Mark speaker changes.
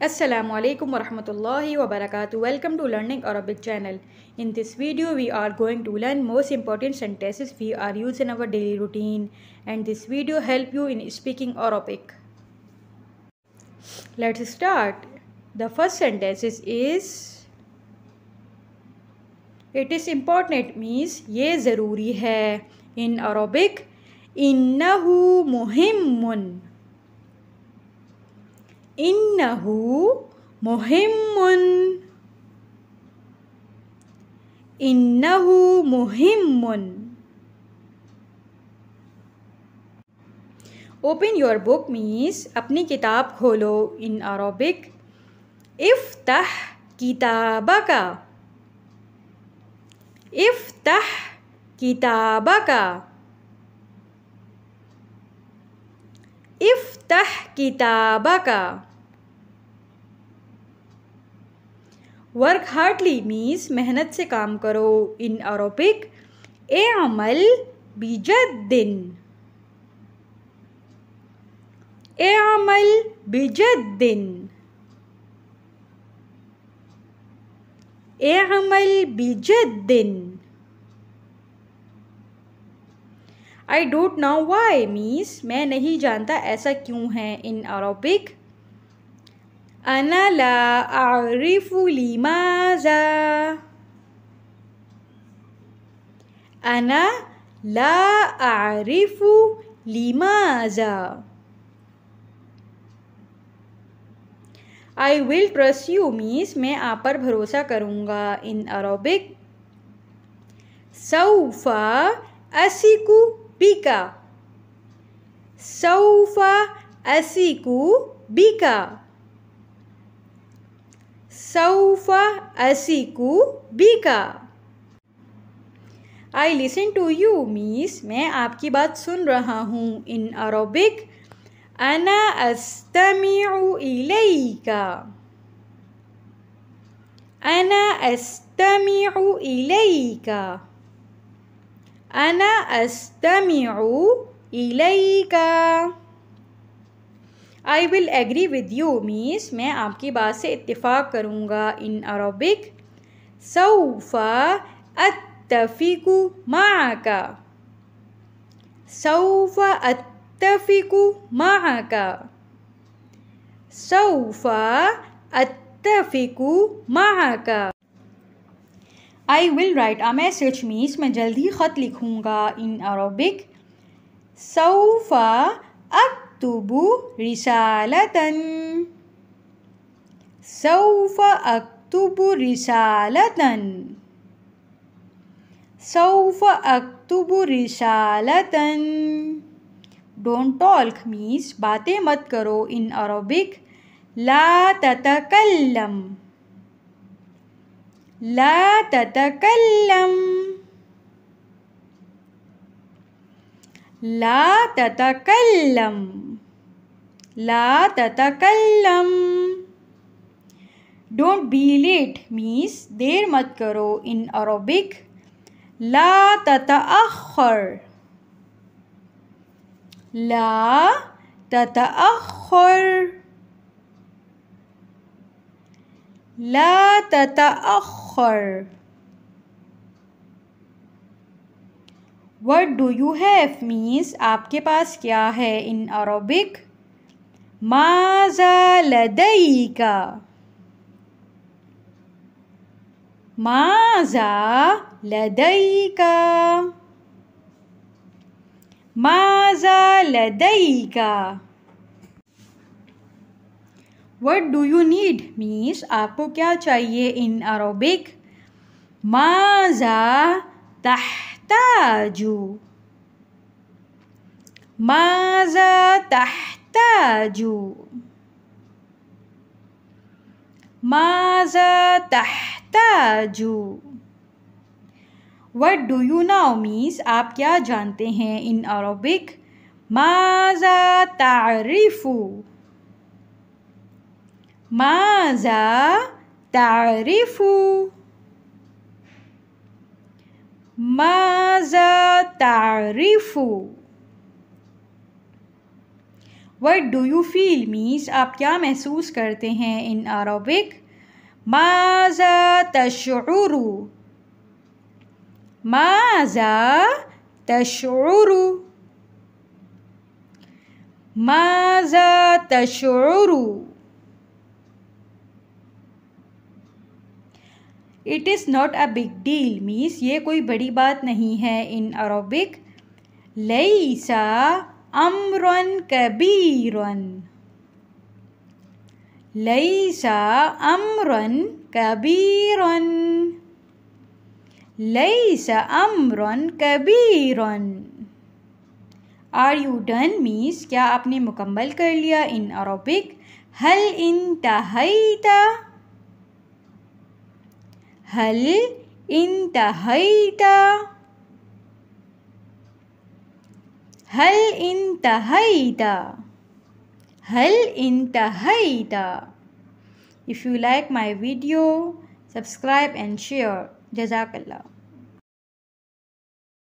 Speaker 1: Assalamualaikum warahmatullahi wabarakatuh. Welcome to Learning Arabic channel. In this video, we are going to learn most important sentences we are using in our daily routine. And this video help you in speaking Arabic. Let's start. The first sentence is It is important means ये ज़रूरी है. In Arabic, इन्नहु muhimmun. इन्नहु मुहिम्मुन इन्नहु मुहिम्मुन open your book means अपनी किताब खोलो इन अरबिक इफ्तह किताबका इफ्तह किताबका इफ्तह किताबका वर्क हार्डली मीन्स मेहनत से काम करो इन आरोपिक ए अमल बीजत दिन ए अमल बीज दिन ए अमल बीज दिन I don't know why means मैं नहीं जानता ऐसा क्यों है इन आरोपिक أنا لا أعرف لماذا أنا لا أعرف لماذا I will trust you means मैं आप पर भरोसा करूँगा इन अरबिक सऊफ़ा असिकु बिका सऊफ़ा असिकु बिका सौफ असिकु बीका I listen to you means मैं आपकी बात सुन रहा हूँ इन अरबिक अना अस्तमिउ इलैका अना अस्तमिउ इलैका अना अस्तमिउ इलैका I will agree with you means मैं आपकी बात से इतफाक करूँगा इन अरबिक सऊफ़ा अतफ़िकु माका सऊफ़ा अतफ़िकु माका सऊफ़ा अतफ़िकु माका I will write a message means मैं जल्दी ख़त लिखूँगा इन अरबिक सऊफ़ा अक अक्तुबु रिसालतन सौफ अक्तुबु रिसालतन सौफ अक्तुबु रिसालतन डोंट टॉल्क मीन्स बातें मत करो इन अरबिक ला ततकल्लम ला ततकल्लम لا تتكلم لا تتكلم don't be late means دير مت کرو in Arabic لا تتأخر لا تتأخر لا تتأخر what do you have means आपके पास क्या है इन अरबिक माजा लदई का माजा लदई का माजा लदई का what do you need means आपको क्या चाहिए इन अरबिक माजा तह تحتاج ماذا تحتاج what do you know means आप क्या जानते हैं इन अरबिक माजा तारीफू माजा तारीफू ماذا تعرف what do you feel means आप क्या महसूस करते हैं इन अरबिक माजा तशुरु माजा तशुरु माजा तशुरु it is not a big deal means ये कोई बड़ी बात नहीं है इन अरबिक लईसा अमरन कबीरन लईसा अमरन कबीरन लईसा अमरन कबीरन आर यू डन मीन्स क्या आपने मुकम्मल कर लिया इन अरबिक हल इन तहईता هل انتهيت هل انتهيت هل انتهيت If you like my video, subscribe and share. Jazakallah.